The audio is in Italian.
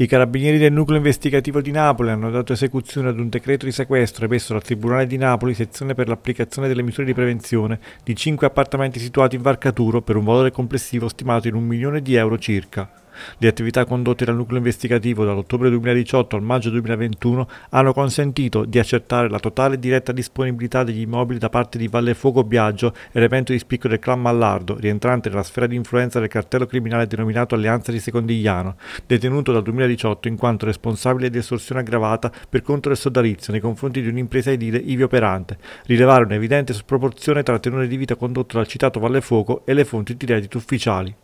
I carabinieri del nucleo investigativo di Napoli hanno dato esecuzione ad un decreto di sequestro emesso dal Tribunale di Napoli, sezione per l'applicazione delle misure di prevenzione, di cinque appartamenti situati in Varcaturo per un valore complessivo stimato in un milione di euro circa. Le attività condotte dal nucleo investigativo dall'ottobre 2018 al maggio 2021 hanno consentito di accertare la totale e diretta disponibilità degli immobili da parte di Valle Fuoco Biagio, elemento di spicco del clan Mallardo, rientrante nella sfera di influenza del cartello criminale denominato Alleanza di Secondigliano, detenuto dal 2018 in quanto responsabile di estorsione aggravata per conto del sodalizio nei confronti di un'impresa edile ivi operante, rilevare un'evidente sproporzione tra il tenore di vita condotto dal citato Valle Fuoco e le fonti di reddito ufficiali.